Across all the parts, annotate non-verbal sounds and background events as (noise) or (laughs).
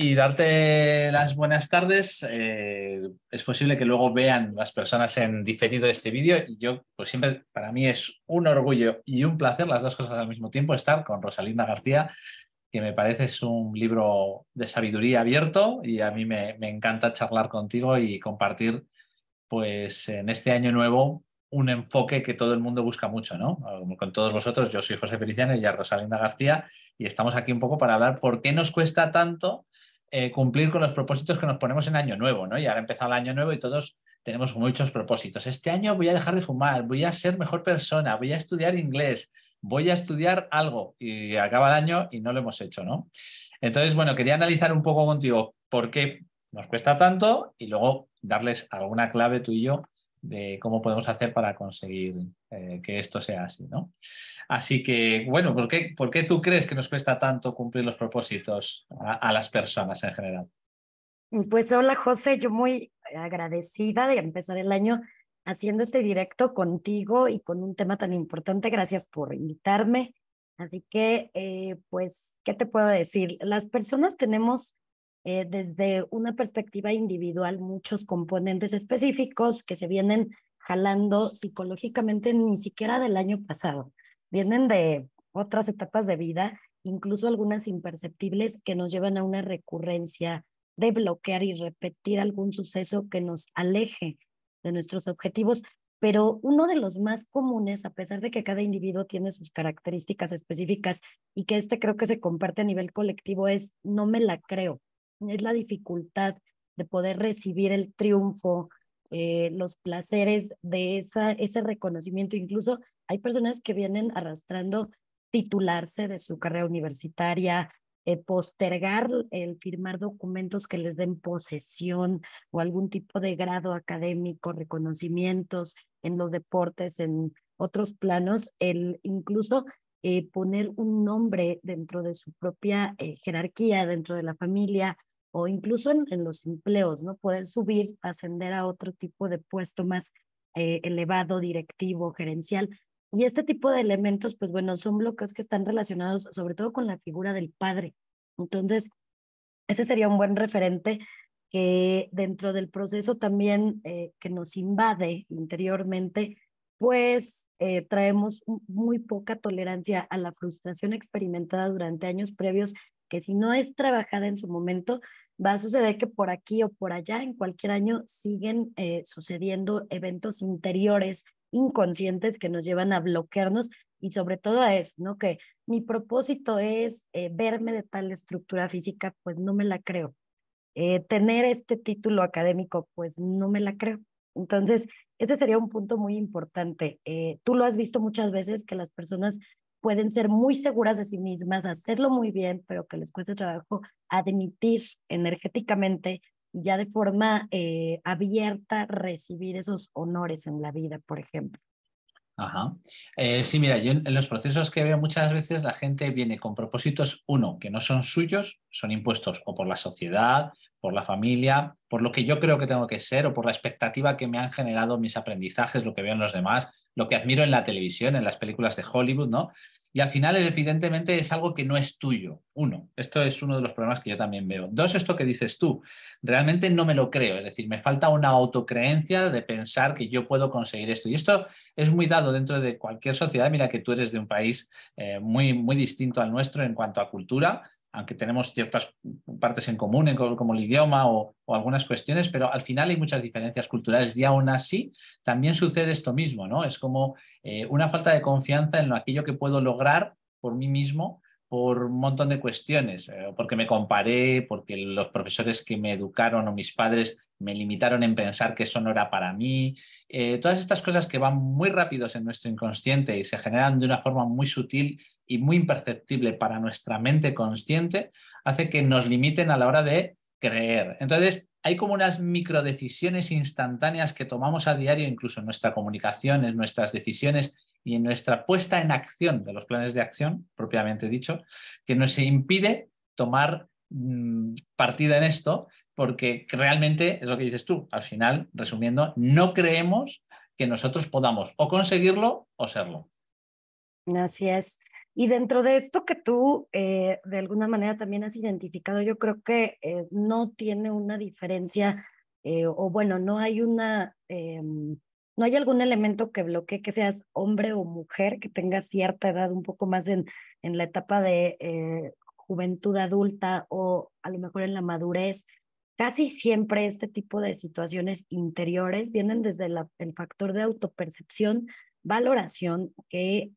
y darte las buenas tardes. Eh, es posible que luego vean las personas en diferido este vídeo. Yo, pues siempre, para mí es un orgullo y un placer, las dos cosas al mismo tiempo, estar con Rosalinda García, que me parece es un libro de sabiduría abierto y a mí me, me encanta charlar contigo y compartir, pues en este año nuevo, un enfoque que todo el mundo busca mucho, ¿no? Con todos vosotros, yo soy José Feliciano y ya Rosalinda García, y estamos aquí un poco para hablar por qué nos cuesta tanto eh, cumplir con los propósitos que nos ponemos en año nuevo, ¿no? Y ahora ha empezado el año nuevo y todos tenemos muchos propósitos. Este año voy a dejar de fumar, voy a ser mejor persona, voy a estudiar inglés, voy a estudiar algo y acaba el año y no lo hemos hecho, ¿no? Entonces, bueno, quería analizar un poco contigo por qué nos cuesta tanto y luego darles alguna clave tú y yo de cómo podemos hacer para conseguir eh, que esto sea así, ¿no? Así que, bueno, ¿por qué, tú crees que nos cuesta tanto cumplir los propósitos a, las personas en general? Pues hola José, yo muy agradecida de empezar el año haciendo este directo contigo y con un tema tan importante. Gracias por invitarme. Así que, eh, pues, ¿qué te puedo decir? Las personas tenemos eh, desde una perspectiva individual muchos componentes específicos que se vienen jalando psicológicamente ni siquiera del año pasado vienen de otras etapas de vida, incluso algunas imperceptibles que nos llevan a una recurrencia de bloquear y repetir algún suceso que nos aleje de nuestros objetivos. Pero uno de los más comunes, a pesar de que cada individuo tiene sus características específicas y que este creo que se comparte a nivel colectivo, es no me la creo. Es la dificultad de poder recibir el triunfo, eh, los placeres de esa, ese reconocimiento, incluso hay personas que vienen arrastrando titularse de su carrera universitaria, eh, postergar el firmar documentos que les den posesión o algún tipo de grado académico, reconocimientos en los deportes, en otros planos, el incluso eh, poner un nombre dentro de su propia eh, jerarquía, dentro de la familia o incluso en, en, los empleos, ¿no? Poder subir, ascender a otro tipo de puesto más elevado, directivo, gerencial. Y este tipo de elementos, pues bueno, son bloqueos que están relacionados sobre todo con la figura del padre. Entonces, ese sería un buen referente que dentro del proceso también eh, que nos invade interiormente, pues eh, traemos muy poca tolerancia a la frustración experimentada durante años previos, que si no es trabajada en su momento, va a suceder que por aquí o por allá, en cualquier año, siguen eh, sucediendo eventos interiores inconscientes que nos llevan a bloquearnos y sobre todo a eso, ¿no? Que mi propósito es eh, verme de tal estructura física, pues no me la creo. Eh, tener este título académico, pues no me la creo. Entonces, ese sería un punto muy importante. Eh, tú lo has visto muchas veces que las personas pueden ser muy seguras de sí mismas, hacerlo muy bien, pero que les cueste trabajo admitir energéticamente ya de forma eh, abierta recibir esos honores en la vida, por ejemplo. Ajá. Eh, sí, mira, yo en los procesos que veo muchas veces la gente viene con propósitos, uno, que no son suyos, son impuestos o por la sociedad, por la familia, por lo que yo creo que tengo que ser o por la expectativa que me han generado mis aprendizajes, lo que veo en los demás, lo que admiro en la televisión, en las películas de Hollywood, ¿no? y al final evidentemente es algo que no es tuyo. Uno, esto es uno de los problemas que yo también veo. Dos, esto que dices tú, realmente no me lo creo, es decir, me falta una autocreencia de pensar que yo puedo conseguir esto. Y esto es muy dado dentro de cualquier sociedad. Mira que tú eres de un país eh, muy, muy distinto al nuestro en cuanto a cultura, aunque tenemos ciertas partes en común, como el idioma o, algunas cuestiones, pero al final hay muchas diferencias culturales y aún así también sucede esto mismo, ¿no? Es como eh, una falta de confianza en aquello que puedo lograr por mí mismo por un montón de cuestiones, eh, porque me comparé, porque los profesores que me educaron o mis padres me limitaron en pensar que eso no era para mí, eh, todas estas cosas que van muy rápidos en nuestro inconsciente y se generan de una forma muy sutil y muy imperceptible para nuestra mente consciente, hace que nos limiten a la hora de creer. Entonces, hay como unas microdecisiones instantáneas que tomamos a diario, incluso en nuestra comunicación, en nuestras decisiones y en nuestra puesta en acción de los planes de acción, propiamente dicho, que nos impide tomar mm, partida en esto, porque realmente es lo que dices tú, al final, resumiendo, no creemos que nosotros podamos o conseguirlo o serlo. Así es. Y dentro de esto que tú eh, de alguna manera también has identificado, yo creo que eh, no tiene una diferencia eh, o bueno, no hay una, em, no hay algún elemento que bloquee que seas hombre o mujer, que tengas cierta edad un poco más en, en la etapa de juventud adulta o a lo mejor en la madurez. Casi siempre este tipo de situaciones interiores vienen desde el factor de autopercepción, valoración que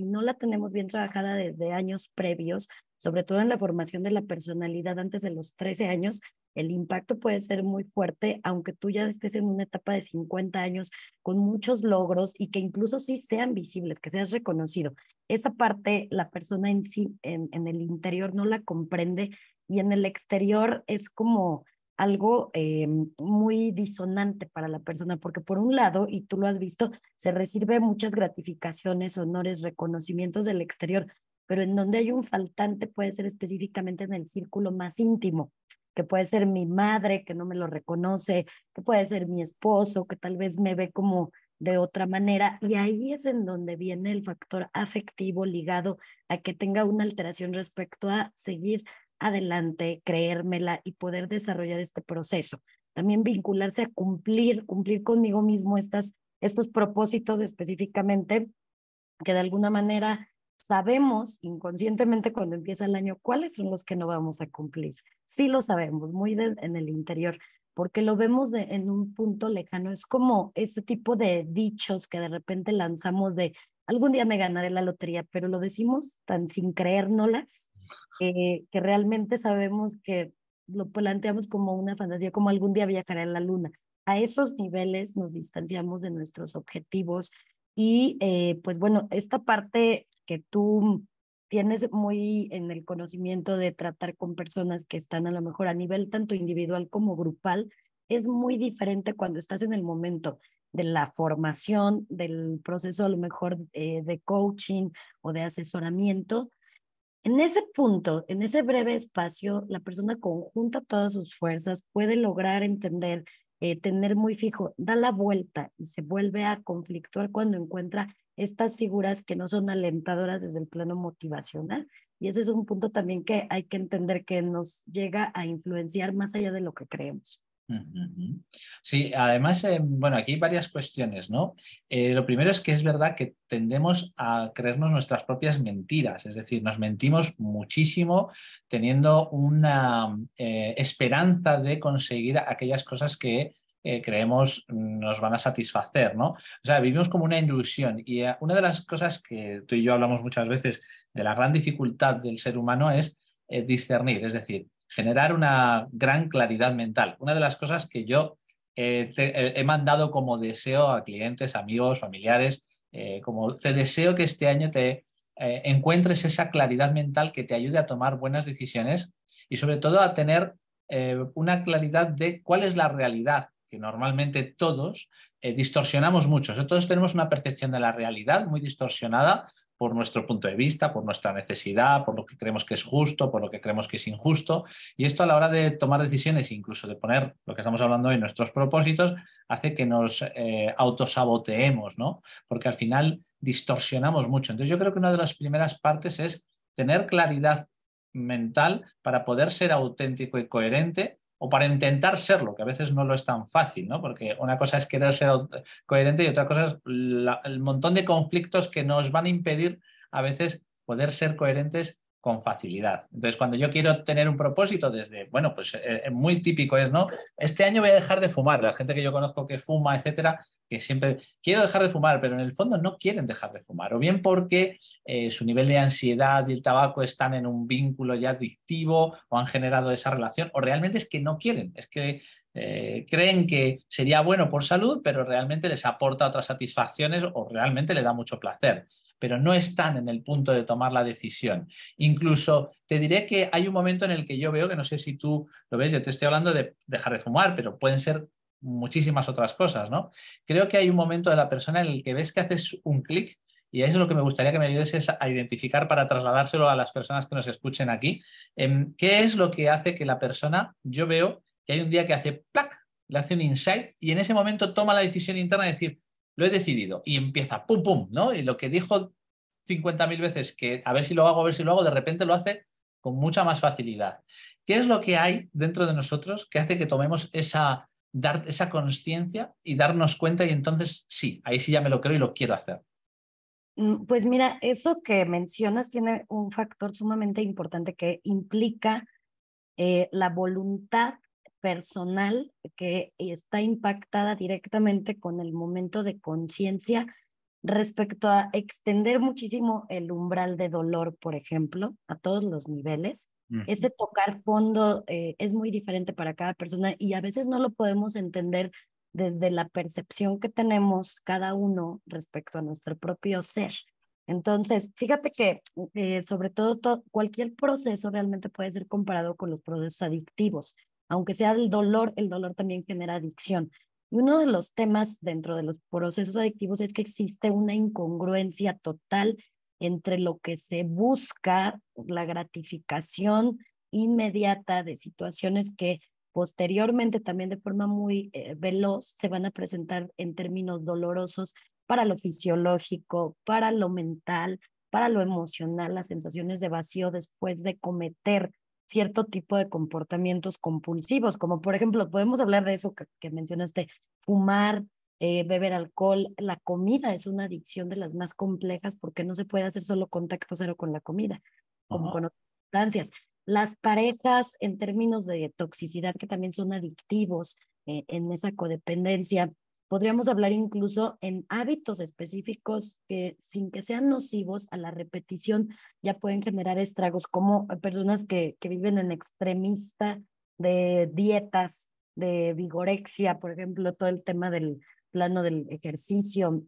si no la tenemos bien trabajada desde años previos, sobre todo en la formación de la personalidad antes de los 13 años, el impacto puede ser muy fuerte, aunque tú ya estés en una etapa de 50 años con muchos logros y que incluso sí sean visibles, que seas reconocido. Esa parte la persona en sí, en, en el interior, no la comprende y en el exterior es como algo eh, muy disonante para la persona, porque por un lado, y tú lo has visto, se recibe muchas gratificaciones, honores, reconocimientos del exterior, pero en donde hay un faltante puede ser específicamente en el círculo más íntimo, que puede ser mi madre que no me lo reconoce, que puede ser mi esposo que tal vez me ve como de otra manera. Y ahí es en donde viene el factor afectivo ligado a que tenga una alteración respecto a seguir adelante, creérmela y poder desarrollar este proceso. También vincularse a cumplir, cumplir conmigo mismo estas, estos propósitos específicamente, que de alguna manera sabemos inconscientemente cuando empieza el año cuáles son los que no vamos a cumplir. Sí lo sabemos, muy en el interior, porque lo vemos en un punto lejano. Es como ese tipo de dichos que de repente lanzamos de algún día me ganaré la lotería, pero lo decimos tan sin creérnoslas que realmente sabemos que lo planteamos como una fantasía, como algún día viajaré a la luna. A esos niveles nos distanciamos de nuestros objetivos y eh, pues bueno, esta parte que tú tienes muy en el conocimiento de tratar con personas que están a lo mejor a nivel tanto individual como grupal, es muy diferente cuando estás en el momento de la formación, del proceso a lo mejor eh, de coaching o de asesoramiento. En ese punto, en ese breve espacio, la persona conjunta todas sus fuerzas, puede lograr entender, eh, tener muy fijo, da la vuelta y se vuelve a conflictuar cuando encuentra estas figuras que no son alentadoras desde el plano motivacional. Y ese es un punto también que hay que entender que nos llega a influenciar más allá de lo que creemos. Sí, además, eh, bueno, aquí hay varias cuestiones, ¿no? Eh, lo primero es que es verdad que tendemos a creernos nuestras propias mentiras, es decir, nos mentimos muchísimo teniendo una eh, esperanza de conseguir aquellas cosas que creemos nos van a satisfacer, ¿no? O sea, vivimos como una ilusión y una de las cosas que tú y yo hablamos muchas veces de la gran dificultad del ser humano es discernir, es decir, generar una gran claridad mental. Una de las cosas que yo eh, eh, he mandado como deseo a clientes, amigos, familiares, eh, como te deseo que este año te encuentres esa claridad mental que te ayude a tomar buenas decisiones y sobre todo a tener una claridad de cuál es la realidad, que normalmente todos distorsionamos mucho. todos tenemos una percepción de la realidad muy distorsionada por nuestro punto de vista, por nuestra necesidad, por lo que creemos que es justo, por lo que creemos que es injusto. Y esto a la hora de tomar decisiones, incluso de poner lo que estamos hablando hoy, nuestros propósitos, hace que nos eh, autosaboteemos, ¿no? Porque al final distorsionamos mucho. Entonces yo creo que una de las primeras partes es tener claridad mental para poder ser auténtico y coherente o para intentar serlo, que a veces no lo es tan fácil, ¿no? Porque una cosa es querer ser coherente y otra cosa es el montón de conflictos que nos van a impedir a veces poder ser coherentes con facilidad. Entonces, cuando yo quiero tener un propósito desde, bueno, pues eh, eh, muy típico es, ¿no? Este año voy a dejar de fumar. La gente que yo conozco que fuma, etcétera, que siempre quiero dejar de fumar, pero en el fondo no quieren dejar de fumar. O bien porque eh, su nivel de ansiedad y el tabaco están en un vínculo ya adictivo o han generado esa relación, o realmente es que no quieren, es que creen que sería bueno por salud, pero realmente les aporta otras satisfacciones o realmente le da mucho placer pero no están en el punto de tomar la decisión. Incluso te diré que hay un momento en el que yo veo, que no sé si tú lo ves, yo te estoy hablando de dejar de fumar, pero pueden ser muchísimas otras cosas, ¿no? Creo que hay un momento de la persona en el que ves que haces un clic y eso es lo que me gustaría que me ayudes es a identificar para trasladárselo a las personas que nos escuchen aquí. Em, ¿Qué es lo que hace que la persona, yo veo que hay un día que hace plac, le hace un insight y en ese momento toma la decisión interna de decir, lo he decidido y empieza, pum, pum, ¿no? Y lo que dijo 50.000 veces que a ver si lo hago, a ver si lo hago, de repente lo hace con mucha más facilidad. ¿Qué es lo que hay dentro de nosotros que hace que tomemos esa, dar, esa conciencia y darnos cuenta y entonces sí, ahí sí ya me lo creo y lo quiero hacer? Mm, pues mira, eso que mencionas tiene un factor sumamente importante que implica eh, la voluntad personal que está impactada directamente con el momento de conciencia respecto a extender muchísimo el umbral de dolor, por ejemplo, a todos los niveles. Ese tocar fondo eh, es muy diferente para cada persona y a veces no lo podemos entender desde la percepción que tenemos cada uno respecto a nuestro propio ser. Entonces, fíjate que eh, sobre todo, cualquier proceso realmente puede ser comparado con los procesos adictivos aunque sea el dolor, el dolor también genera adicción. uno de los temas dentro de los procesos adictivos es que existe una incongruencia total entre lo que se busca, la gratificación inmediata de situaciones que posteriormente también de forma muy eh, veloz se van a presentar en términos dolorosos para lo fisiológico, para lo mental, para lo emocional, las sensaciones de vacío después de cometer cierto tipo de comportamientos compulsivos, como por ejemplo, podemos hablar de eso que, mencionaste, fumar, eh, beber alcohol, la comida es una adicción de las más complejas porque no se puede hacer solo contacto cero con la comida, como con otras sustancias. Las parejas en términos de toxicidad que también son adictivos eh, en esa codependencia, Podríamos hablar incluso en hábitos específicos que sin que sean nocivos a la repetición ya pueden generar estragos, como personas que, que viven en extremista de dietas, de vigorexia, por ejemplo, todo el tema del plano del ejercicio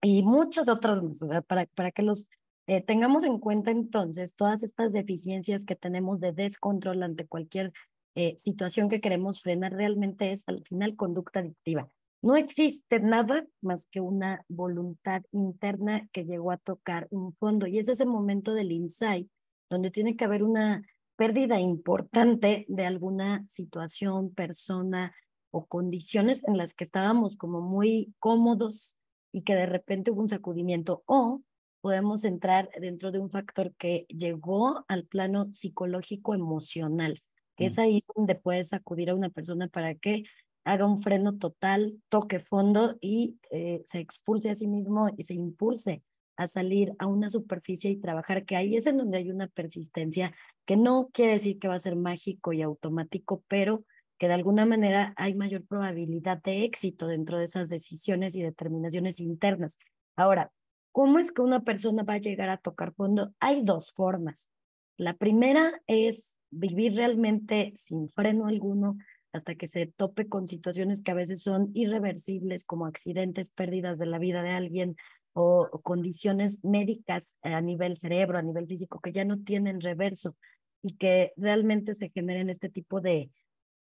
y muchas otras más, o sea, para, para que los eh, tengamos en cuenta entonces todas estas deficiencias que tenemos de descontrol ante cualquier eh, situación que queremos frenar realmente es al final conducta adictiva. No existe nada más que una voluntad interna que llegó a tocar un fondo y es ese momento del insight donde tiene que haber una pérdida importante de alguna situación, persona o condiciones en las que estábamos como muy cómodos y que de repente hubo un sacudimiento o podemos entrar dentro de un factor que llegó al plano psicológico emocional, que es mm. ahí donde puedes acudir a una persona para que haga un freno total, toque fondo y eh, se expulse a sí mismo y se impulse a salir a una superficie y trabajar, que ahí es en donde hay una persistencia que no quiere decir que va a ser mágico y automático, pero que de alguna manera hay mayor probabilidad de éxito dentro de esas decisiones y determinaciones internas. Ahora, ¿cómo es que una persona va a llegar a tocar fondo? Hay dos formas. La primera es vivir realmente sin freno alguno, hasta que se tope con situaciones que a veces son irreversibles, como accidentes, pérdidas de la vida de alguien o, condiciones médicas a nivel cerebro, a nivel físico, que ya no tienen reverso y que realmente se generen este tipo de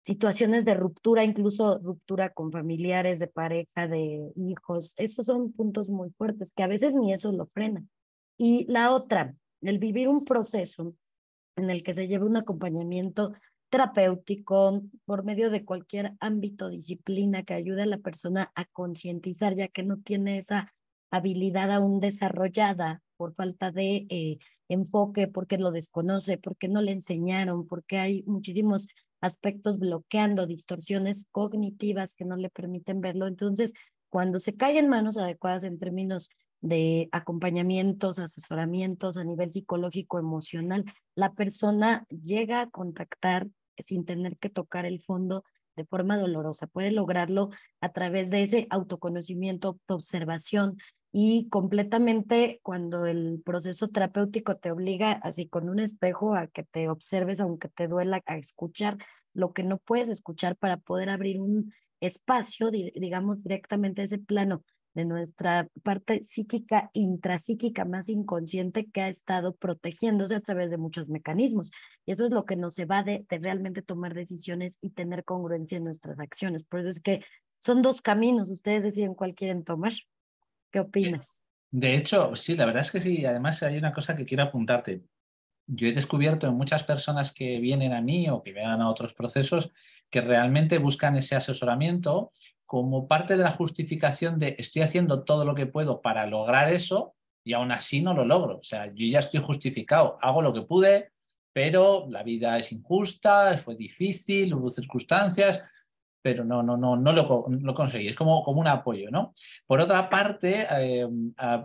situaciones de ruptura, incluso ruptura con familiares, de pareja, de hijos. Esos son puntos muy fuertes que a veces ni eso lo frena. Y la otra, el vivir un proceso en el que se lleve un acompañamiento terapéutico, por medio de cualquier ámbito, disciplina que ayude a la persona a concientizar, ya que no tiene esa habilidad aún desarrollada por falta de eh, enfoque, porque lo desconoce, porque no le enseñaron, porque hay muchísimos aspectos bloqueando, distorsiones cognitivas que no le permiten verlo. Entonces, cuando se cae en manos adecuadas en términos de acompañamientos, asesoramientos a nivel psicológico, emocional, la persona llega a contactar sin tener que tocar el fondo de forma dolorosa. Puede lograrlo a través de ese autoconocimiento, observación y completamente cuando el proceso terapéutico te obliga así con un espejo a que te observes, aunque te duela, a escuchar lo que no puedes escuchar para poder abrir un espacio, digamos, directamente a ese plano de nuestra parte psíquica, intrapsíquica más inconsciente que ha estado protegiéndose a través de muchos mecanismos. Y eso es lo que nos evade de realmente tomar decisiones y tener congruencia en nuestras acciones. Por eso es que son dos caminos, ustedes deciden cuál quieren tomar. ¿Qué opinas? De hecho, sí, la verdad es que sí. Además, hay una cosa que quiero apuntarte. Yo he descubierto en muchas personas que vienen a mí o que vean a otros procesos que realmente buscan ese asesoramiento como parte de la justificación de estoy haciendo todo lo que puedo para lograr eso y aún así no lo logro. O sea, yo ya estoy justificado, hago lo que pude, pero la vida es injusta, fue difícil, hubo circunstancias, pero no, no, no, no lo, conseguí. Es como, como un apoyo, ¿no? Por otra parte, eh,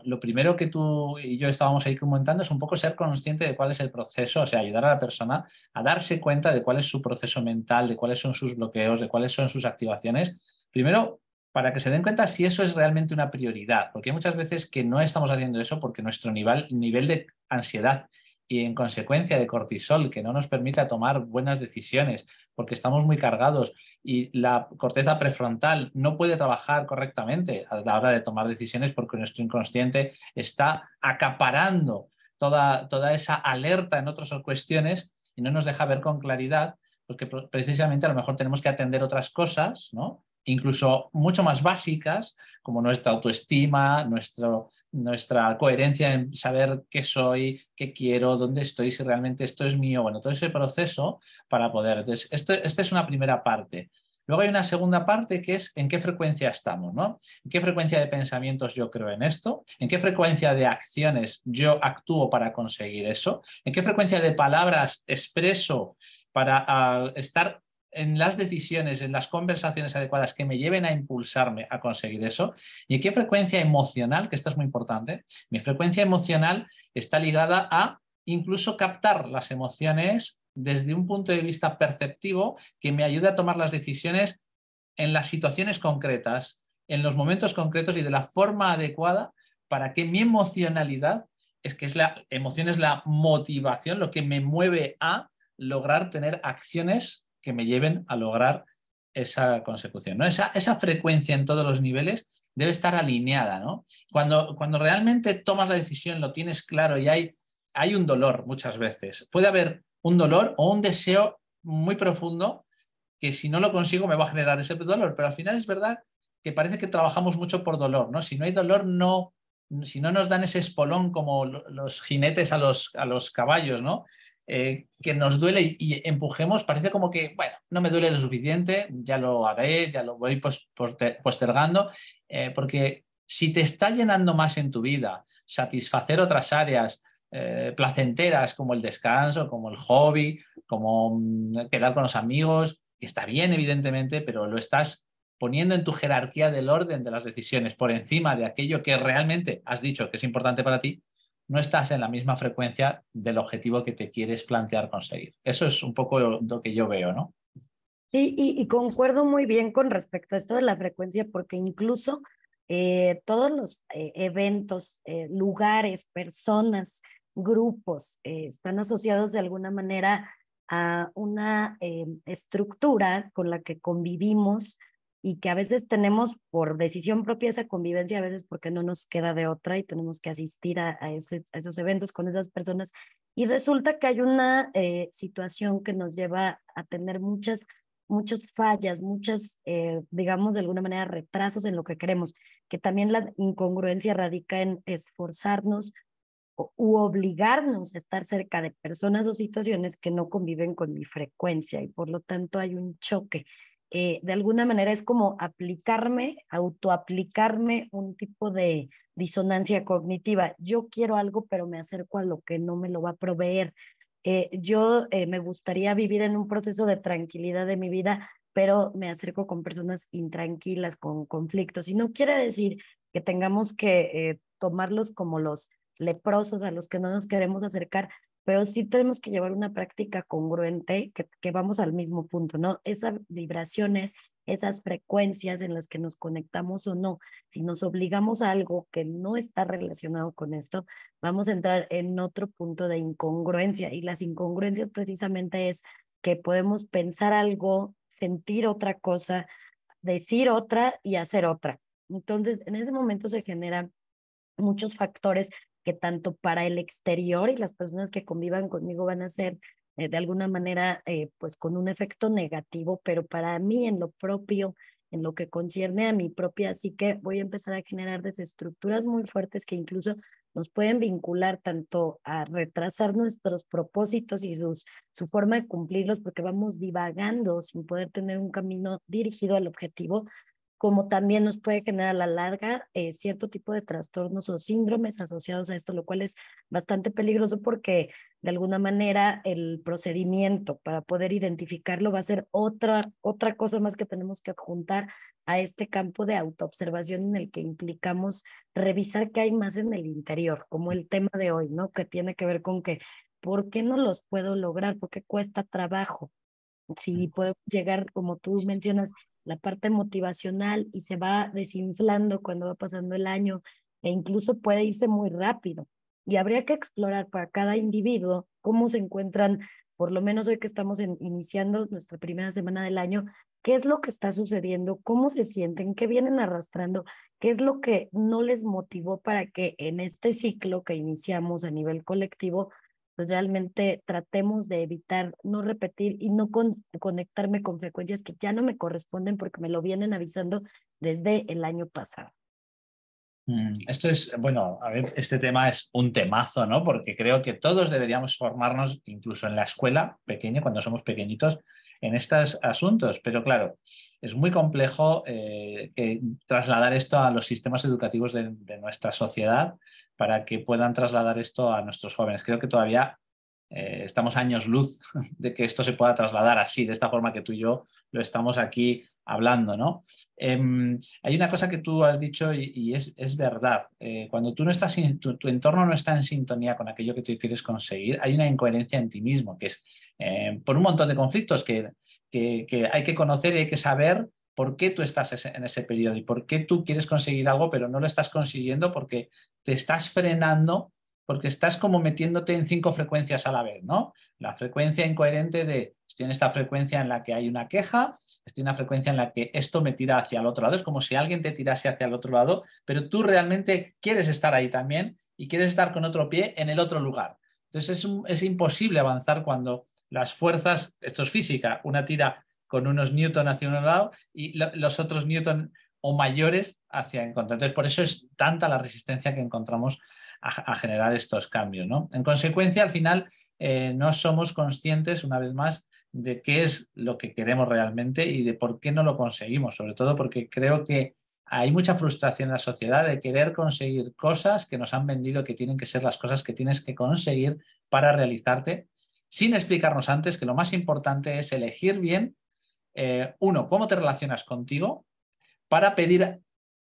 lo primero que tú y yo estábamos ahí comentando es un poco ser consciente de cuál es el proceso, o sea, ayudar a la persona a darse cuenta de cuál es su proceso mental, de cuáles son sus bloqueos, de cuáles son sus activaciones Primero, para que se den cuenta si eso es realmente una prioridad, porque hay muchas veces que no estamos haciendo eso porque nuestro nivel, de ansiedad y en consecuencia de cortisol, que no nos permite tomar buenas decisiones porque estamos muy cargados y la corteza prefrontal no puede trabajar correctamente a la hora de tomar decisiones porque nuestro inconsciente está acaparando toda, toda esa alerta en otras cuestiones y no nos deja ver con claridad, porque precisamente a lo mejor tenemos que atender otras cosas, ¿no? incluso mucho más básicas, como nuestra autoestima, nuestro, nuestra coherencia en saber qué soy, qué quiero, dónde estoy, si realmente esto es mío, bueno, todo ese proceso para poder. Entonces, esta es una primera parte. Luego hay una segunda parte que es en qué frecuencia estamos, ¿no? ¿En qué frecuencia de pensamientos yo creo en esto? ¿En qué frecuencia de acciones yo actúo para conseguir eso? ¿En qué frecuencia de palabras expreso para ah, estar en las decisiones, en las conversaciones adecuadas que me lleven a impulsarme a conseguir eso. ¿Y qué frecuencia emocional? Que esto es muy importante. Mi frecuencia emocional está ligada a incluso captar las emociones desde un punto de vista perceptivo que me ayude a tomar las decisiones en las situaciones concretas, en los momentos concretos y de la forma adecuada para que mi emocionalidad, es que es la emoción es la motivación, lo que me mueve a lograr tener acciones que me lleven a lograr esa consecución. ¿no? Esa, esa frecuencia en todos los niveles debe estar alineada. ¿no? Cuando, cuando realmente tomas la decisión, lo tienes claro y hay, hay un dolor muchas veces. Puede haber un dolor o un deseo muy profundo que si no lo consigo me va a generar ese dolor, pero al final es verdad que parece que trabajamos mucho por dolor, ¿no? Si no hay dolor, no, si no nos dan ese espolón como los jinetes a los, a los caballos, ¿no? Eh, que nos duele y empujemos, parece como que, bueno, no me duele lo suficiente, ya lo haré, ya lo voy postergando, eh, porque si te está llenando más en tu vida, satisfacer otras áreas eh, placenteras como el descanso, como el hobby, como mm, quedar con los amigos, está bien evidentemente, pero lo estás poniendo en tu jerarquía del orden de las decisiones por encima de aquello que realmente has dicho que es importante para ti, no estás en la misma frecuencia del objetivo que te quieres plantear conseguir. Eso es un poco lo que yo veo, ¿no? Sí, y, concuerdo muy bien con respecto a esto de la frecuencia, porque incluso eh, todos los eh, eventos, eh, lugares, personas, grupos están asociados de alguna manera a una estructura con la que convivimos, y que a veces tenemos por decisión propia esa convivencia, a veces porque no nos queda de otra y tenemos que asistir a, esos eventos con esas personas. Y resulta que hay una eh, situación que nos lleva a tener muchas, muchas fallas, muchas, eh, digamos, de alguna manera, retrasos en lo que queremos, que también la incongruencia radica en esforzarnos u obligarnos a estar cerca de personas o situaciones que no conviven con mi frecuencia y por lo tanto hay un choque eh, de alguna manera es como aplicarme, autoaplicarme un tipo de disonancia cognitiva. Yo quiero algo, pero me acerco a lo que no me lo va a proveer. Eh, yo eh, me gustaría vivir en un proceso de tranquilidad de mi vida, pero me acerco con personas intranquilas, con conflictos. Y no quiere decir que tengamos que tomarlos como los leprosos a los que no nos queremos acercar, pero sí tenemos que llevar una práctica congruente que, vamos al mismo punto, ¿no? Esas vibraciones, esas frecuencias en las que nos conectamos o no, si nos obligamos a algo que no está relacionado con esto, vamos a entrar en otro punto de incongruencia y las incongruencias precisamente es que podemos pensar algo, sentir otra cosa, decir otra y hacer otra. Entonces, en ese momento se generan muchos factores que tanto para el exterior y las personas que convivan conmigo van a ser eh, de alguna manera eh, pues con un efecto negativo, pero para mí en lo propio, en lo que concierne a mi propia así que voy a empezar a generar desestructuras muy fuertes que incluso nos pueden vincular tanto a retrasar nuestros propósitos y su forma de cumplirlos, porque vamos divagando sin poder tener un camino dirigido al objetivo, como también nos puede generar a la larga eh, cierto tipo de trastornos o síndromes asociados a esto, lo cual es bastante peligroso porque de alguna manera el procedimiento para poder identificarlo va a ser otra, otra cosa más que tenemos que adjuntar a este campo de autoobservación en el que implicamos revisar qué hay más en el interior, como el tema de hoy, ¿no? Que tiene que ver con que, ¿por qué no los puedo lograr? ¿Por qué cuesta trabajo? Si puedo llegar, como tú mencionas, la parte motivacional y se va desinflando cuando va pasando el año e incluso puede irse muy rápido. Y habría que explorar para cada individuo cómo se encuentran, por lo menos hoy que estamos iniciando nuestra primera semana del año, qué es lo que está sucediendo, cómo se sienten, qué vienen arrastrando, qué es lo que no les motivó para que en este ciclo que iniciamos a nivel colectivo pues, realmente tratemos de evitar no repetir y no conectarme con frecuencias que ya no me corresponden porque me lo vienen avisando desde el año pasado. Mm, esto es, bueno, a ver, este tema es un temazo, ¿no? Porque creo que todos deberíamos formarnos, incluso en la escuela pequeña, cuando somos pequeñitos, en estos asuntos. Pero claro, es muy complejo eh, trasladar esto a los sistemas educativos de nuestra sociedad para que puedan trasladar esto a nuestros jóvenes. Creo que todavía eh, estamos años luz (laughs) de que esto se pueda trasladar así, de esta forma que tú y yo lo estamos aquí hablando. ¿no? Em, hay una cosa que tú has dicho y, es, es, verdad. Eh, cuando tú no estás, tu, entorno no está en sintonía con aquello que tú quieres conseguir, hay una incoherencia en ti mismo, que es eh, por un montón de conflictos que, que, que hay que conocer y hay que saber por qué tú estás en ese periodo y por qué tú quieres conseguir algo, pero no lo estás consiguiendo porque te estás frenando, porque estás como metiéndote en cinco frecuencias a la vez, ¿no? La frecuencia incoherente de, estoy en esta frecuencia en la que hay una queja, estoy en una frecuencia en la que esto me tira hacia el otro lado, es como si alguien te tirase hacia el otro lado, pero tú realmente quieres estar ahí también y quieres estar con otro pie en el otro lugar. Entonces es, es imposible avanzar cuando las fuerzas, esto es física, una tira con unos Newton hacia un lado y los otros Newton o mayores hacia en contra. Entonces, por eso es tanta la resistencia que encontramos a, generar estos cambios. En consecuencia, al final, eh, no somos conscientes, una vez más, de qué es lo que queremos realmente y de por qué no lo conseguimos, sobre todo porque creo que hay mucha frustración en la sociedad de querer conseguir cosas que nos han vendido que tienen que ser las cosas que tienes que conseguir para realizarte, sin explicarnos antes que lo más importante es elegir bien eh, uno, cómo te relacionas contigo para pedir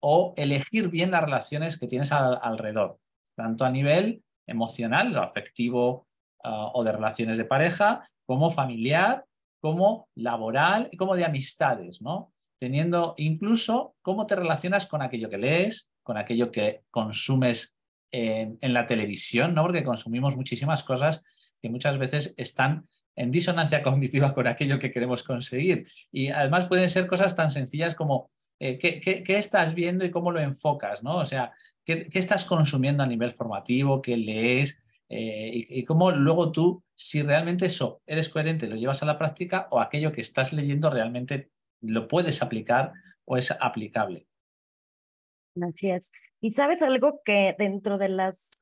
o elegir bien las relaciones que tienes alrededor, tanto a nivel emocional, lo afectivo ah, o de relaciones de pareja, como familiar, como laboral y como de amistades, ¿no? Teniendo incluso cómo te relacionas con aquello que lees, con aquello que consumes en, en la televisión, ¿no? Porque consumimos muchísimas cosas que muchas veces están en disonancia cognitiva con aquello que queremos conseguir. Y además pueden ser cosas tan sencillas como eh, ¿qué, estás viendo y cómo lo enfocas, ¿no? O sea, ¿qué, estás consumiendo a nivel formativo, qué lees eh, y, y, cómo luego tú, si realmente eso eres coherente, lo llevas a la práctica o aquello que estás leyendo realmente lo puedes aplicar o es aplicable. gracias Y sabes algo que dentro de las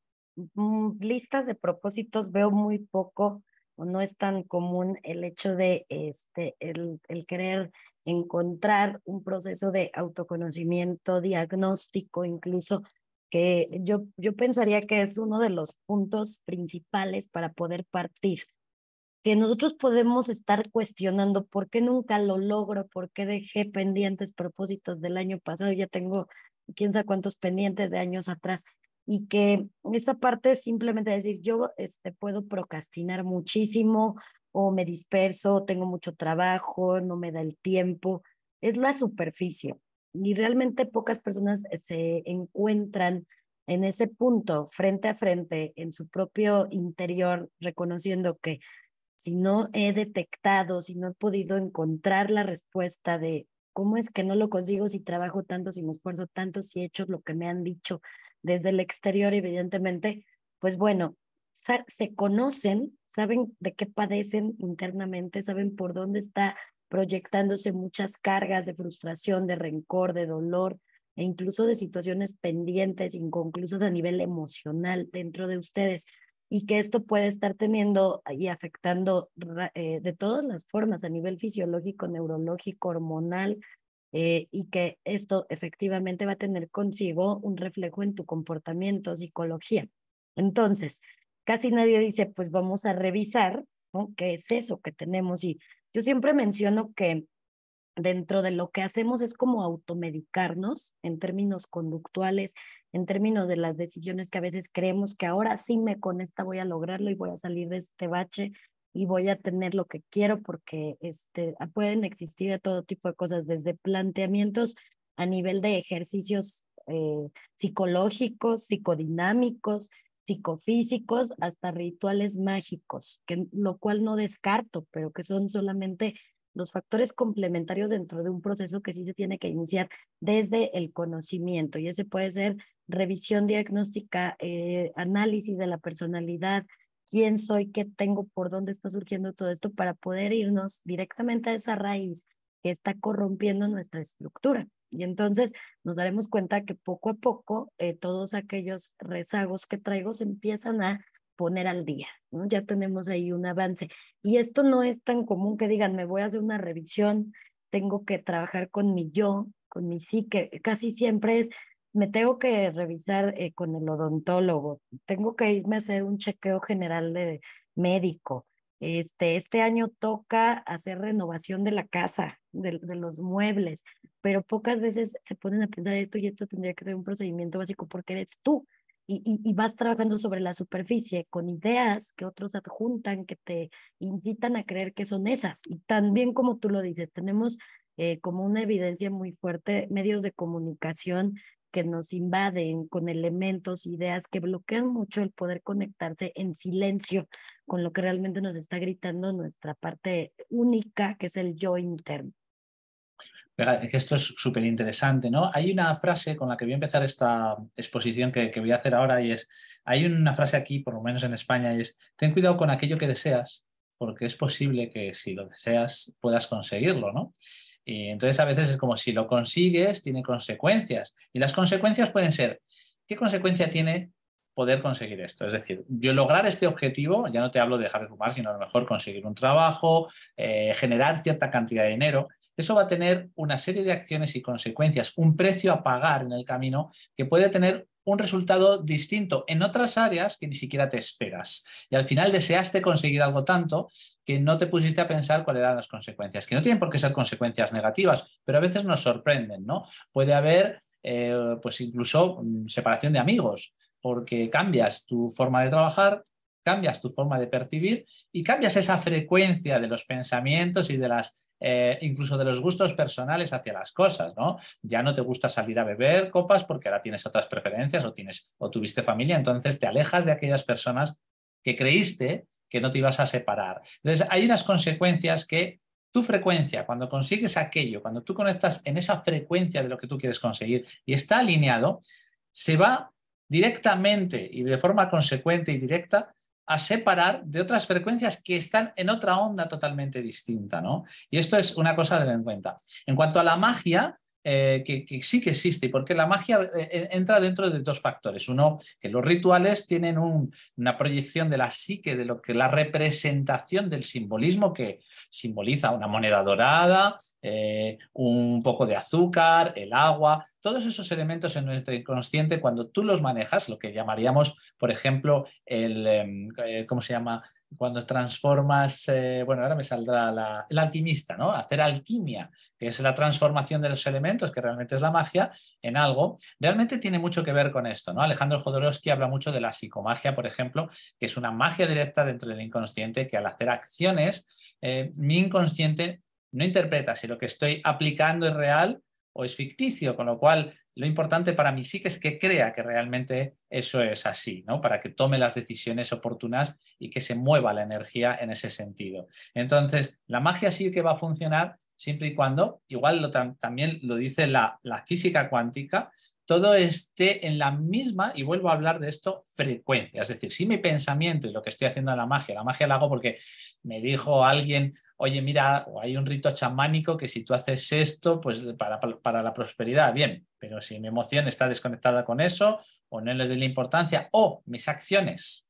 mm, listas de propósitos veo muy poco no es tan común el hecho de este, el, querer encontrar un proceso de autoconocimiento, diagnóstico incluso, que yo, yo pensaría que es uno de los puntos principales para poder partir, que nosotros podemos estar cuestionando por qué nunca lo logro, por qué dejé pendientes propósitos del año pasado, ya tengo quién sabe cuántos pendientes de años atrás y que esa parte es simplemente decir, yo este, puedo procrastinar muchísimo o me disperso, tengo mucho trabajo, no me da el tiempo, es la superficie. Y realmente pocas personas eh, se encuentran en ese punto, frente a frente, en su propio interior, reconociendo que si no he detectado, si no he podido encontrar la respuesta de cómo es que no lo consigo si trabajo tanto, si me esfuerzo tanto, si he hecho lo que me han dicho, desde el exterior, evidentemente, pues bueno, se conocen, saben de qué padecen internamente, saben por dónde está proyectándose muchas cargas de frustración, de rencor, de dolor e incluso de situaciones pendientes, inconclusas a nivel emocional dentro de ustedes y que esto puede estar teniendo y afectando eh, de todas las formas a nivel fisiológico, neurológico, hormonal, eh, y que esto efectivamente va a tener consigo un reflejo en tu comportamiento, psicología. Entonces, casi nadie dice, pues vamos a revisar ¿no? qué es eso que tenemos. Y yo siempre menciono que dentro de lo que hacemos es como automedicarnos en términos conductuales, en términos de las decisiones que a veces creemos que ahora sí me con esta voy a lograrlo y voy a salir de este bache y voy a tener lo que quiero porque este, ah, pueden existir todo tipo de cosas, desde planteamientos a nivel de ejercicios eh, psicológicos, psicodinámicos, psicofísicos, hasta rituales mágicos, que, lo cual no descarto, pero que son solamente los factores complementarios dentro de un proceso que sí se tiene que iniciar desde el conocimiento. Y ese puede ser revisión diagnóstica, eh, análisis de la personalidad, quién soy, qué tengo, por dónde está surgiendo todo esto para poder irnos directamente a esa raíz que está corrompiendo nuestra estructura. Y entonces nos daremos cuenta que poco a poco eh, todos aquellos rezagos que traigo se empiezan a poner al día, ¿no? Ya tenemos ahí un avance. Y esto no es tan común que digan, me voy a hacer una revisión, tengo que trabajar con mi yo, con mi sí, que Casi siempre es, me tengo que revisar eh, con el odontólogo, tengo que irme a hacer un chequeo general de médico. Este, este año toca hacer renovación de la casa, de, de los muebles, pero pocas veces se ponen a pensar esto y esto tendría que ser un procedimiento básico porque eres tú y, y, y vas trabajando sobre la superficie con ideas que otros adjuntan, que te incitan a creer que son esas. Y también como tú lo dices, tenemos eh, como una evidencia muy fuerte, medios de comunicación que nos invaden con elementos, ideas que bloquean mucho el poder conectarse en silencio con lo que realmente nos está gritando nuestra parte única, que es el yo interno. esto es súper interesante, ¿no? Hay una frase con la que voy a empezar esta exposición que, que voy a hacer ahora y es, hay una frase aquí, por lo menos en España, y es, ten cuidado con aquello que deseas, porque es posible que si lo deseas puedas conseguirlo, ¿no? Y entonces a veces es como si lo consigues, tiene consecuencias. Y las consecuencias pueden ser, ¿qué consecuencia tiene poder conseguir esto? Es decir, yo lograr este objetivo, ya no te hablo de dejar de fumar, sino a lo mejor conseguir un trabajo, eh, generar cierta cantidad de dinero. Eso va a tener una serie de acciones y consecuencias, un precio a pagar en el camino que puede tener un resultado distinto en otras áreas que ni siquiera te esperas. Y al final deseaste conseguir algo tanto que no te pusiste a pensar cuáles eran las consecuencias, que no tienen por qué ser consecuencias negativas, pero a veces nos sorprenden, ¿no? Puede haber, eh, pues incluso mm, separación de amigos, porque cambias tu forma de trabajar, cambias tu forma de percibir y cambias esa frecuencia de los pensamientos y de las eh, incluso de los gustos personales hacia las cosas, ¿no? Ya no te gusta salir a beber copas porque ahora tienes otras preferencias o tienes o tuviste familia, entonces te alejas de aquellas personas que creíste que no te ibas a separar. Entonces, hay unas consecuencias que tu frecuencia, cuando consigues aquello, cuando tú conectas en esa frecuencia de lo que tú quieres conseguir y está alineado, se va directamente y de forma consecuente y directa a separar de otras frecuencias que están en otra onda totalmente distinta, ¿no? Y esto es una cosa de tener en cuenta. En cuanto a la magia, eh, que, sí que existe, porque la magia eh, entra dentro de dos factores. Uno, que los rituales tienen una proyección de la psique, de lo que la representación del simbolismo que simboliza una moneda dorada, eh, un poco de azúcar, el agua, todos esos elementos en nuestro inconsciente, cuando tú los manejas, lo que llamaríamos, por ejemplo, el, em, ¿cómo se llama? cuando transformas, eh, bueno, ahora me saldrá la, el alquimista, ¿no? Hacer alquimia, que es la transformación de los elementos, que realmente es la magia, en algo, realmente tiene mucho que ver con esto, ¿no? Alejandro Jodorowsky habla mucho de la psicomagia, por ejemplo, que es una magia directa dentro del inconsciente, que al hacer acciones, eh, mi inconsciente no interpreta si lo que estoy aplicando es real o es ficticio, con lo cual lo importante para mí sí que es que crea que realmente eso es así, ¿no? Para que tome las decisiones oportunas y que se mueva la energía en ese sentido. Entonces, la magia sí que va a funcionar siempre y cuando, igual también lo dice la, la física cuántica, todo esté en la misma, y vuelvo a hablar de esto, frecuencia. Es decir, si mi pensamiento y lo que estoy haciendo en la magia, la magia la hago porque me dijo alguien oye, mira, hay un rito chamánico que si tú haces esto, pues para, la prosperidad, bien, pero si mi emoción está desconectada con eso o no le doy la importancia, o mis acciones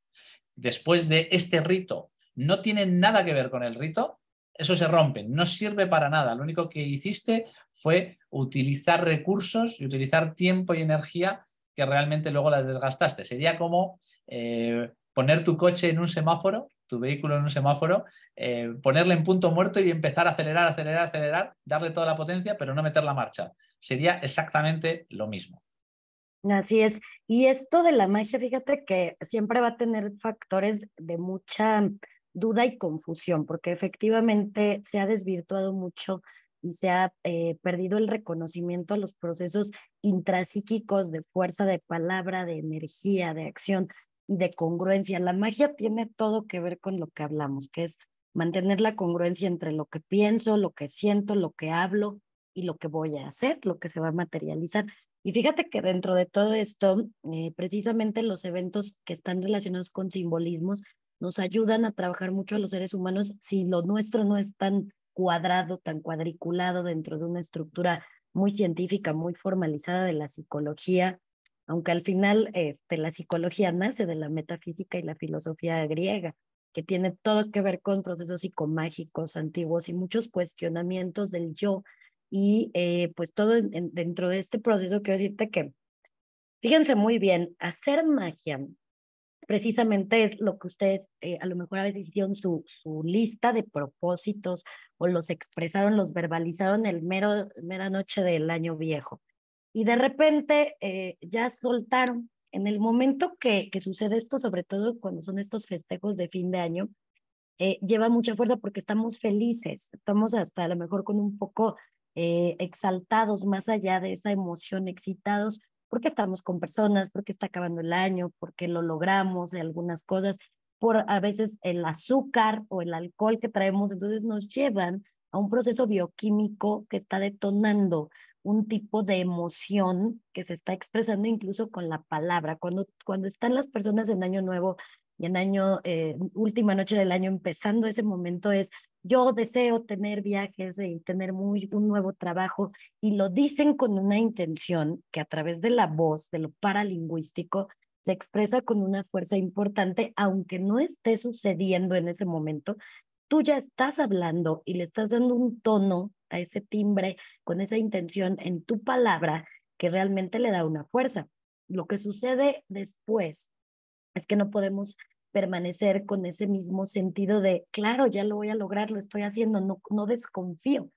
después de este rito no tienen nada que ver con el rito, eso se rompe, no sirve para nada. Lo único que hiciste fue utilizar recursos y utilizar tiempo y energía que realmente luego la desgastaste. Sería como eh, poner tu coche en un semáforo tu vehículo en un semáforo, eh, ponerle en punto muerto y empezar a acelerar, acelerar, acelerar, darle toda la potencia, pero no meter la marcha. Sería exactamente lo mismo. Así es. Y esto de la magia, fíjate que siempre va a tener factores de mucha duda y confusión, porque efectivamente se ha desvirtuado mucho y se ha eh, perdido el reconocimiento a los procesos intrapsíquicos de fuerza de palabra, de energía, de acción, de congruencia. La magia tiene todo que ver con lo que hablamos, que es mantener la congruencia entre lo que pienso, lo que siento, lo que hablo y lo que voy a hacer, lo que se va a materializar. Y fíjate que dentro de todo esto, eh, precisamente los eventos que están relacionados con simbolismos nos ayudan a trabajar mucho a los seres humanos si lo nuestro no es tan cuadrado, tan cuadriculado dentro de una estructura muy científica, muy formalizada de la psicología, aunque al final este, la psicología nace de la metafísica y la filosofía griega, que tiene todo que ver con procesos psicomágicos antiguos y muchos cuestionamientos del yo. Y eh, pues todo dentro de este proceso, quiero decirte que, fíjense muy bien, hacer magia precisamente es lo que ustedes eh, a lo mejor a veces hicieron su, su lista de propósitos o los expresaron, los verbalizaron el mero, mera noche del año viejo y de repente eh, ya soltaron. En el momento que, que, sucede esto, sobre todo cuando son estos festejos de fin de año, eh, lleva mucha fuerza porque estamos felices, estamos hasta a lo mejor con un poco eh, exaltados más allá de esa emoción, excitados, porque estamos con personas, porque está acabando el año, porque lo logramos, de algunas cosas, por a veces el azúcar o el alcohol que traemos, entonces nos llevan a un proceso bioquímico que está detonando un tipo de emoción que se está expresando incluso con la palabra. Cuando, cuando están las personas en Año Nuevo y en año, eh, última noche del año, empezando ese momento es, yo deseo tener viajes y tener muy, un nuevo trabajo, y lo dicen con una intención que a través de la voz, de lo paralingüístico, se expresa con una fuerza importante, aunque no esté sucediendo en ese momento, tú ya estás hablando y le estás dando un tono a ese timbre, con esa intención en tu palabra que realmente le da una fuerza. Lo que sucede después es que no podemos permanecer con ese mismo sentido de, claro, ya lo voy a lograr, lo estoy haciendo, no, no desconfío.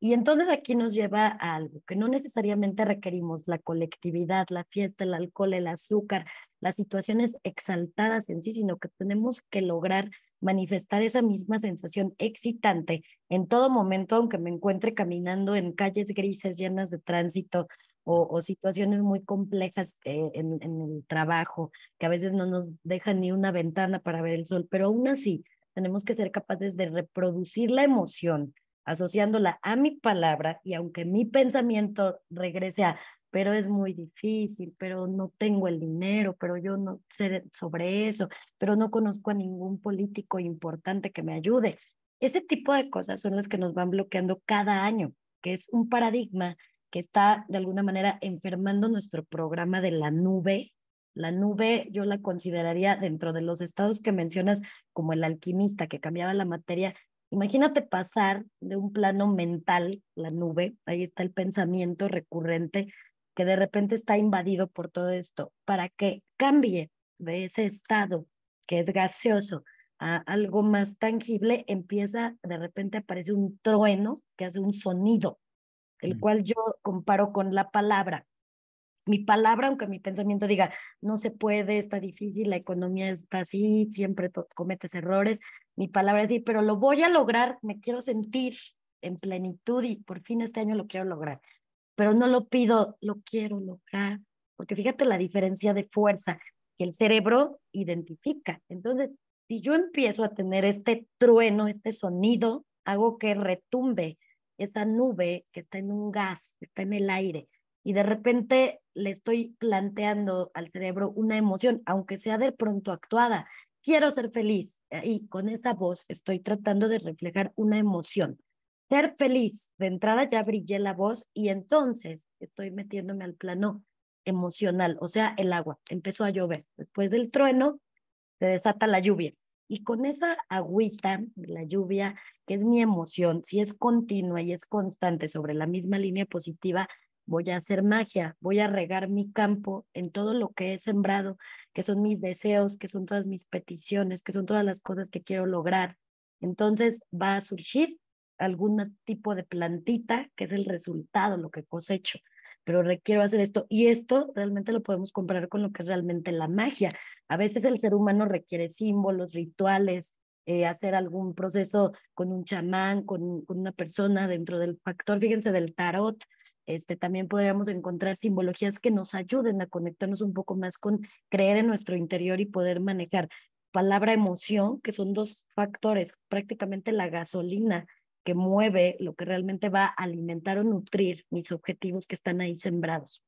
Y entonces aquí nos lleva a algo que no necesariamente requerimos, la colectividad, la fiesta, el alcohol, el azúcar, las situaciones exaltadas en sí, sino que tenemos que lograr manifestar esa misma sensación excitante en todo momento, aunque me encuentre caminando en calles grises llenas de tránsito o, situaciones muy complejas eh, en, en el trabajo, que a veces no nos dejan ni una ventana para ver el sol, pero aún así tenemos que ser capaces de reproducir la emoción asociándola a mi palabra y aunque mi pensamiento regrese a, pero es muy difícil, pero no tengo el dinero, pero yo no sé sobre eso, pero no conozco a ningún político importante que me ayude. Ese tipo de cosas son las que nos van bloqueando cada año, que es un paradigma que está de alguna manera enfermando nuestro programa de la nube. La nube yo la consideraría dentro de los estados que mencionas como el alquimista que cambiaba la materia. Imagínate pasar de un plano mental, la nube, ahí está el pensamiento recurrente, que de repente está invadido por todo esto, para que cambie de ese estado que es gaseoso a algo más tangible, empieza, de repente aparece un trueno que hace un sonido, el mm. cual yo comparo con la palabra. Mi palabra, aunque mi pensamiento diga, no se puede, está difícil, la economía está así, siempre cometes errores, mi palabra es así, pero lo voy a lograr, me quiero sentir en plenitud y por fin este año lo quiero lograr pero no lo pido, lo quiero lograr. Porque fíjate la diferencia de fuerza que el cerebro identifica. Entonces, si yo empiezo a tener este trueno, este sonido, hago que retumbe esa nube que está en un gas, está en el aire, y de repente le estoy planteando al cerebro una emoción, aunque sea de pronto actuada, quiero ser feliz, eh, y con esa voz estoy tratando de reflejar una emoción ser feliz. De entrada ya brillé la voz y entonces estoy metiéndome al plano emocional, o sea, el agua. Empezó a llover. Después del trueno se desata la lluvia. Y con esa agüita, la lluvia, que es mi emoción, si es continua y es constante sobre la misma línea positiva, voy a hacer magia, voy a regar mi campo en todo lo que he sembrado, que son mis deseos, que son todas mis peticiones, que son todas las cosas que quiero lograr. Entonces va a surgir algún tipo de plantita, que es el resultado, lo que cosecho, pero requiero hacer esto. Y esto realmente lo podemos comparar con lo que es realmente la magia. A veces el ser humano requiere símbolos, rituales, eh, hacer algún proceso con un chamán, con, con una persona dentro del factor, fíjense, del tarot, este, también podríamos encontrar simbologías que nos ayuden a conectarnos un poco más con creer en nuestro interior y poder manejar palabra emoción, que son dos factores, prácticamente la gasolina que mueve, lo que realmente va a alimentar o nutrir mis objetivos que están ahí sembrados.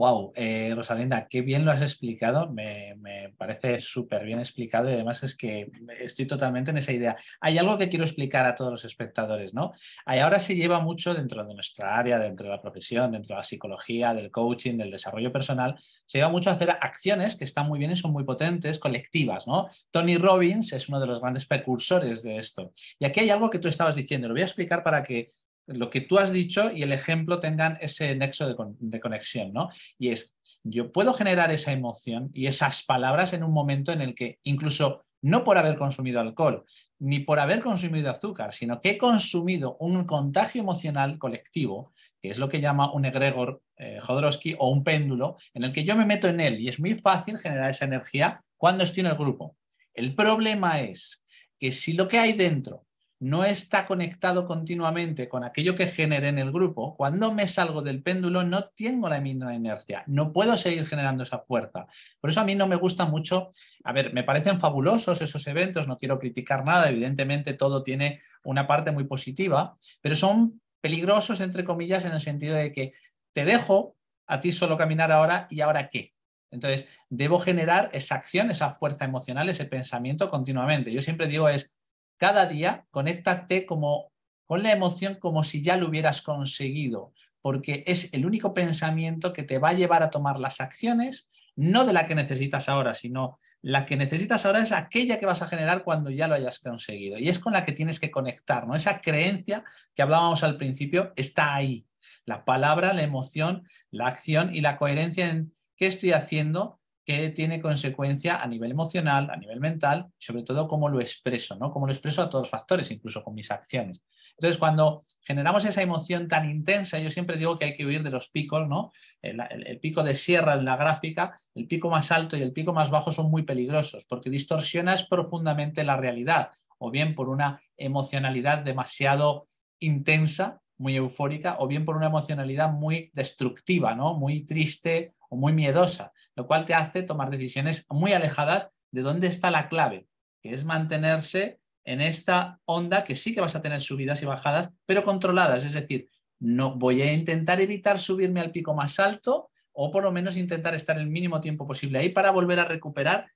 Wow, eh, Rosalinda, qué bien lo has explicado. Me, parece súper bien explicado y además es que estoy totalmente en esa idea. Hay algo que quiero explicar a todos los espectadores, ¿no? ahora se lleva mucho dentro de nuestra área, dentro de la profesión, dentro de la psicología, del coaching, del desarrollo personal, se lleva mucho a hacer acciones que están muy bien y son muy potentes, colectivas, ¿no? Tony Robbins es uno de los grandes precursores de esto. Y aquí hay algo que tú estabas diciendo, lo voy a explicar para que lo que tú has dicho y el ejemplo tengan ese nexo de, conexión, ¿no? Y es, yo puedo generar esa emoción y esas palabras en un momento en el que incluso no por haber consumido alcohol, ni por haber consumido azúcar, sino que he consumido un contagio emocional colectivo, que es lo que llama un egregor eh, Jodorowsky o un péndulo, en el que yo me meto en él y es muy fácil generar esa energía cuando estoy en el grupo. El problema es que si lo que hay dentro no está conectado continuamente con aquello que genere en el grupo, cuando me salgo del péndulo no tengo la misma inercia, no puedo seguir generando esa fuerza. Por eso a mí no me gusta mucho, a ver, me parecen fabulosos esos eventos, no quiero criticar nada, evidentemente todo tiene una parte muy positiva, pero son peligrosos, entre comillas, en el sentido de que te dejo a ti solo caminar ahora y ahora qué. Entonces, debo generar esa acción, esa fuerza emocional, ese pensamiento continuamente. Yo siempre digo es, cada día, conéctate como con la emoción como si ya lo hubieras conseguido, porque es el único pensamiento que te va a llevar a tomar las acciones, no de la que necesitas ahora, sino la que necesitas ahora es aquella que vas a generar cuando ya lo hayas conseguido. Y es con la que tienes que conectar, ¿no? Esa creencia que hablábamos al principio está ahí. La palabra, la emoción, la acción y la coherencia en qué estoy haciendo que tiene consecuencia a nivel emocional, a nivel mental, sobre todo cómo lo expreso, ¿no? Cómo lo expreso a todos los factores, incluso con mis acciones. Entonces, cuando generamos esa emoción tan intensa, yo siempre digo que hay que huir de los picos, ¿no? El, pico de sierra en la gráfica, el pico más alto y el pico más bajo son muy peligrosos porque distorsionas profundamente la realidad, o bien por una emocionalidad demasiado intensa, muy eufórica, o bien por una emocionalidad muy destructiva, ¿no? Muy triste o muy miedosa lo cual te hace tomar decisiones muy alejadas de dónde está la clave, que es mantenerse en esta onda que sí que vas a tener subidas y bajadas, pero controladas. Es decir, no voy a intentar evitar subirme al pico más alto o por lo menos intentar estar el mínimo tiempo posible ahí para volver a recuperar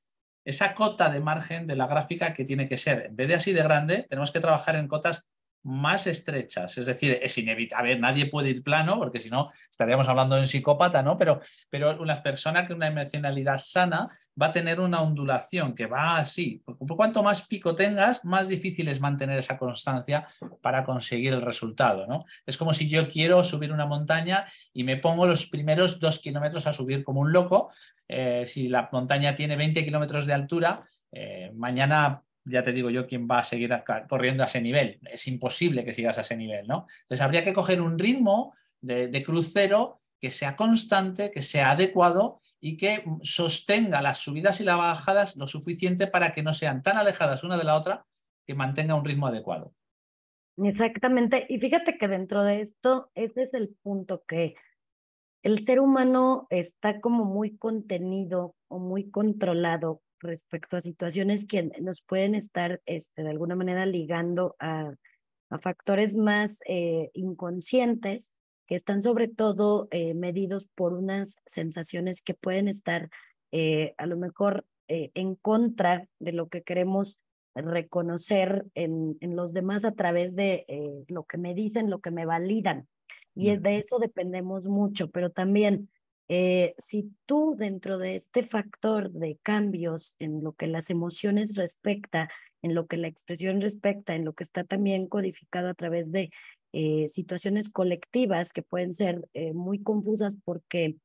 esa cota de margen de la gráfica que tiene que ser. En vez de así de grande, tenemos que trabajar en cotas más estrechas. Es decir, es inevitable. A ver, nadie puede ir plano, porque si no estaríamos hablando de un psicópata, ¿no? Pero, pero una persona con una emocionalidad sana va a tener una ondulación que va así. Cuanto más pico tengas, más difícil es mantener esa constancia para conseguir el resultado, ¿no? Es como si yo quiero subir una montaña y me pongo los primeros dos kilómetros a subir como un loco. Eh, si la montaña tiene 20 kilómetros de altura, eh, mañana ya te digo yo quién va a seguir corriendo a ese nivel. Es imposible que sigas a ese nivel, ¿no? Entonces habría que coger un ritmo de, crucero que sea constante, que sea adecuado y que sostenga las subidas y las bajadas lo suficiente para que no sean tan alejadas una de la otra que mantenga un ritmo adecuado. Exactamente. Y fíjate que dentro de esto, ese es el punto que el ser humano está como muy contenido o muy controlado respecto a situaciones que nos pueden estar este, de alguna manera ligando a, factores más eh, inconscientes que están sobre todo eh, medidos por unas sensaciones que pueden estar eh, a lo mejor en contra de lo que queremos reconocer en, en los demás a través de lo que me dicen, lo que me validan. Y de eso dependemos mucho, pero también eh, si tú dentro de este factor de cambios en lo que las emociones respecta, en lo que la expresión respecta, en lo que está también codificado a través de eh, situaciones colectivas que pueden ser eh, muy confusas porque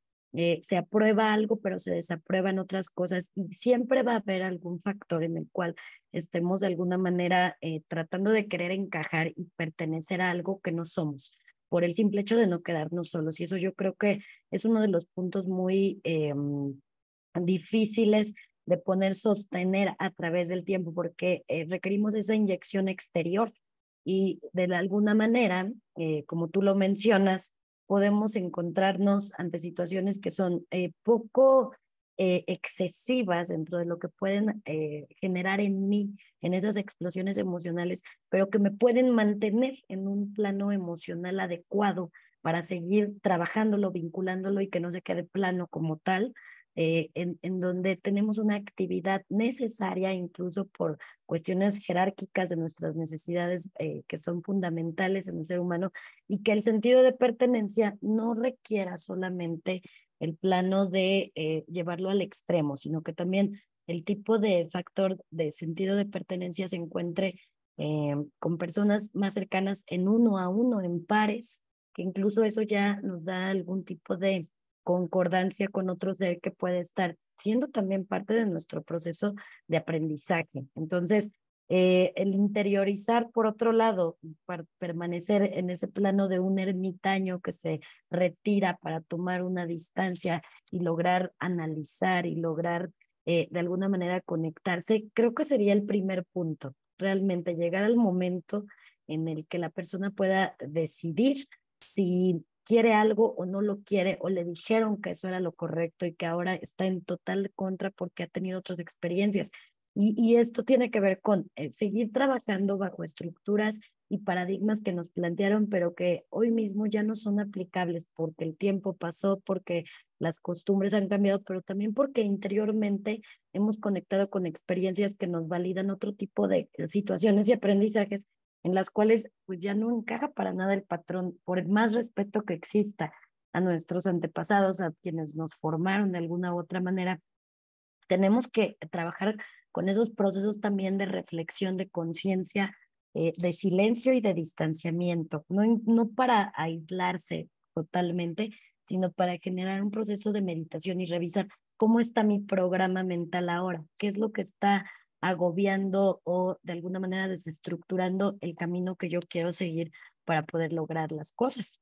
se aprueba algo pero se desaprueban otras cosas y siempre va a haber algún factor en el cual estemos de alguna manera tratando de querer encajar y pertenecer a algo que no somos por el simple hecho de no quedarnos solos. Y eso yo creo que es uno de los puntos muy em, difíciles de poner sostener a través del tiempo, porque eh, requerimos esa inyección exterior y de alguna manera, eh, como tú lo mencionas, podemos encontrarnos ante situaciones que son eh, poco eh, excesivas dentro de lo que pueden eh, generar en mí, en esas explosiones emocionales, pero que me pueden mantener en un plano emocional adecuado para seguir trabajándolo, vinculándolo y que no se quede plano como tal, eh, en, donde tenemos una actividad necesaria incluso por cuestiones jerárquicas de nuestras necesidades que son fundamentales en el ser humano y que el sentido de pertenencia no requiera solamente el plano de eh, llevarlo al extremo, sino que también el tipo de factor de sentido de pertenencia se encuentre eh, con personas más cercanas en uno a uno, en pares, que incluso eso ya nos da algún tipo de concordancia con otros de que puede estar siendo también parte de nuestro proceso de aprendizaje. Entonces, eh, el interiorizar, por otro lado, para permanecer en ese plano de un ermitaño que se retira para tomar una distancia y lograr analizar y lograr eh, de alguna manera conectarse, creo que sería el primer punto, realmente llegar al momento en el que la persona pueda decidir si quiere algo o no lo quiere o le dijeron que eso era lo correcto y que ahora está en total contra porque ha tenido otras experiencias. Y, esto tiene que ver con eh, seguir trabajando bajo estructuras y paradigmas que nos plantearon, pero que hoy mismo ya no son aplicables porque el tiempo pasó, porque las costumbres han cambiado, pero también porque interiormente hemos conectado con experiencias que nos validan otro tipo de situaciones y aprendizajes en las cuales pues, ya no encaja para nada el patrón, por el más respeto que exista a nuestros antepasados, a quienes nos formaron de alguna u otra manera. Tenemos que trabajar con esos procesos también de reflexión, de conciencia, eh, de silencio y de distanciamiento, no, no para aislarse totalmente, sino para generar un proceso de meditación y revisar cómo está mi programa mental ahora, qué es lo que está agobiando o de alguna manera desestructurando el camino que yo quiero seguir para poder lograr las cosas.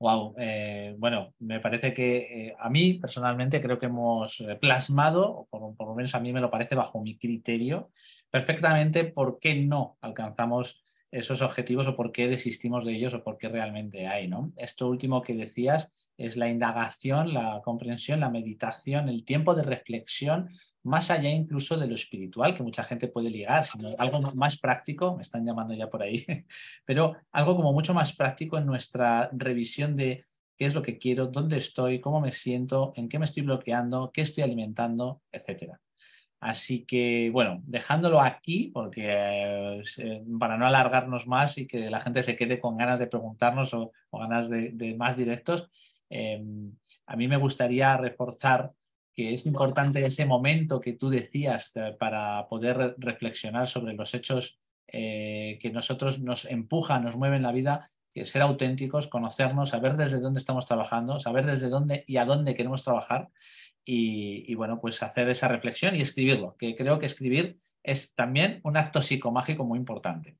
Wow, eh, bueno, me parece que eh, a mí personalmente creo que hemos eh, plasmado, por, por, lo menos a mí me lo parece bajo mi criterio, perfectamente por qué no alcanzamos esos objetivos o por qué desistimos de ellos o por qué realmente hay, ¿no? Esto último que decías es la indagación, la comprensión, la meditación, el tiempo de reflexión más allá incluso de lo espiritual, que mucha gente puede ligar, sino algo más práctico, me están llamando ya por ahí, (laughs) pero algo como mucho más práctico en nuestra revisión de qué es lo que quiero, dónde estoy, cómo me siento, en qué me estoy bloqueando, qué estoy alimentando, etcétera. Así que, bueno, dejándolo aquí, porque eh, eh, para no alargarnos más y que la gente se quede con ganas de preguntarnos o, ganas de, más directos, em, a mí me gustaría reforzar que es importante ese momento que tú decías eh, para poder reflexionar sobre los hechos eh, que nosotros nos empujan, nos mueven la vida, que ser auténticos, conocernos, saber desde dónde estamos trabajando, saber desde dónde y a dónde queremos trabajar y, bueno, pues hacer esa reflexión y escribirlo, que creo que escribir es también un acto psicomágico muy importante.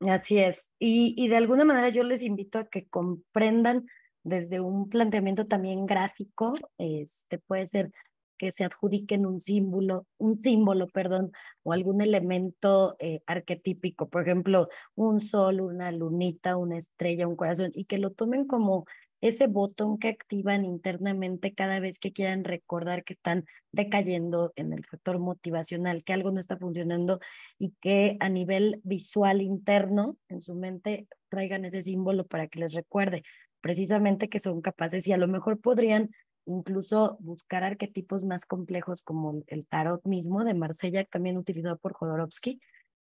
Así es. y, de alguna manera yo les invito a que comprendan desde un planteamiento también gráfico, este, puede ser que se adjudiquen un símbolo, un símbolo, perdón, o algún elemento eh, arquetípico, por ejemplo, un sol, una lunita, una estrella, un corazón, y que lo tomen como ese botón que activan internamente cada vez que quieran recordar que están decayendo en el factor motivacional, que algo no está funcionando y que a nivel visual interno en su mente traigan ese símbolo para que les recuerde precisamente que son capaces y a lo mejor podrían incluso buscar arquetipos más complejos como el tarot mismo de Marsella, también utilizado por Jodorowsky.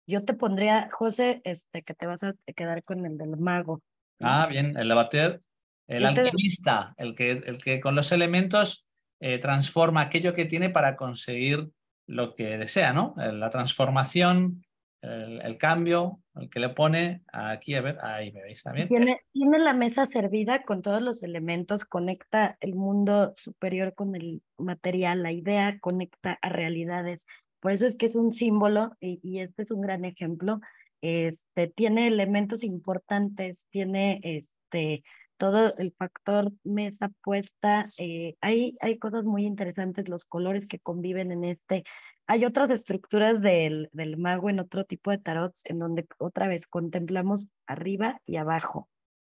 Yo te pondría, José, este, que te vas a quedar con el del mago. Ah, bien, el abater, el este alquimista, el que, el que con los elementos eh, transforma aquello que tiene para conseguir lo que desea, ¿no? Eh, la transformación el, cambio, el que le pone aquí, a ver, ahí me veis también. Tiene, tiene, la mesa servida con todos los elementos, conecta el mundo superior con el material, la idea conecta a realidades. Por eso es que es un símbolo y, este es un gran ejemplo. Este, tiene elementos importantes, tiene este, todo el factor mesa puesta. Eh, hay, hay cosas muy interesantes, los colores que conviven en este hay otras estructuras del, del mago en otro tipo de tarots en donde otra vez contemplamos arriba y abajo,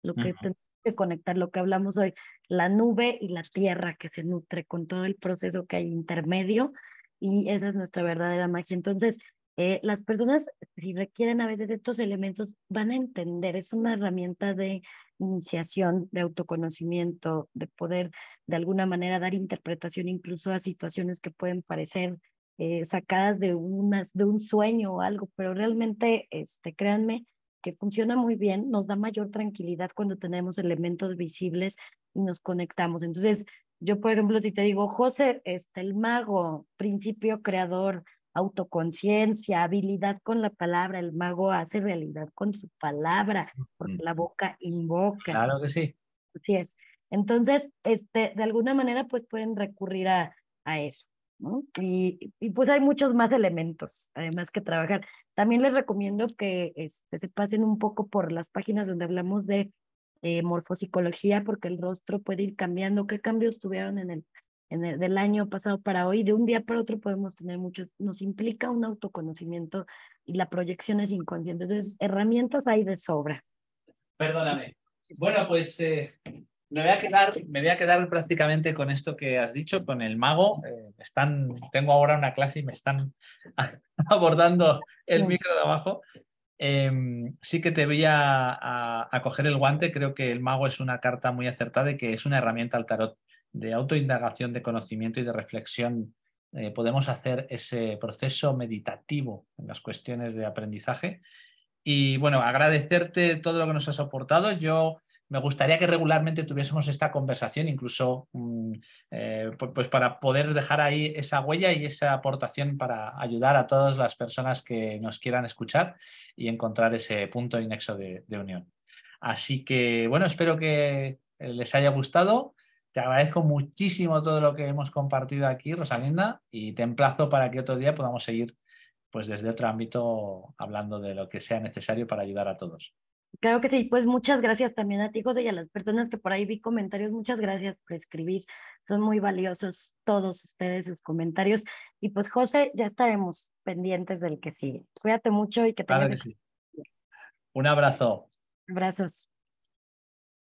lo que tenemos que conectar, lo que hablamos hoy, la nube y la tierra que se nutre con todo el proceso que hay intermedio y esa es nuestra verdadera magia. Entonces, eh, las personas, si requieren a veces estos elementos, van a entender, es una herramienta de iniciación, de autoconocimiento, de poder de alguna manera dar interpretación incluso a situaciones que pueden parecer eh, sacadas de, unas, de un sueño o algo, pero realmente, este, créanme, que funciona muy bien, nos da mayor tranquilidad cuando tenemos elementos visibles y nos conectamos. Entonces, yo, por ejemplo, si te digo, José, este, el mago, principio creador, autoconciencia, habilidad con la palabra, el mago hace realidad con su palabra, porque la boca invoca. Claro que sí. Así es. Entonces, este, de alguna manera, pues pueden recurrir a eso. Y, pues hay muchos más elementos, además, que trabajar. También les recomiendo que este, se pasen un poco por las páginas donde hablamos de eh, morfopsicología, porque el rostro puede ir cambiando. ¿Qué cambios tuvieron en el, en el del año pasado para hoy? De un día para otro podemos tener muchos. Nos implica un autoconocimiento y la proyección es inconsciente. Entonces, herramientas hay de sobra. Perdóname. Bueno, pues eh, me voy, a quedar, me voy a prácticamente con esto que has dicho, con el mago. Eh, están, tengo ahora una clase y me están (laughs) abordando el micro de abajo. Em, sí que te voy a, coger el guante. Creo que el mago es una carta muy acertada y que es una herramienta al tarot de autoindagación, de conocimiento y de reflexión. Eh, podemos hacer ese proceso meditativo en las cuestiones de aprendizaje. Y bueno, agradecerte todo lo que nos has aportado. Yo me gustaría que regularmente tuviésemos esta conversación, incluso mm, eh, pues para poder dejar ahí esa huella y esa aportación para ayudar a todas las personas que nos quieran escuchar y encontrar ese punto de nexo de, unión. Así que, bueno, espero que eh, les haya gustado. Te agradezco muchísimo todo lo que hemos compartido aquí, Rosalinda, y te emplazo para que otro día podamos seguir pues desde otro ámbito hablando de lo que sea necesario para ayudar a todos. Claro que sí, pues muchas gracias también a ti, José, y a las personas que por ahí vi comentarios. Muchas gracias por escribir. Son muy valiosos todos ustedes, sus comentarios. Y pues, José, ya estaremos pendientes del que sigue. Cuídate mucho y que te Claro Un abrazo. Abrazos.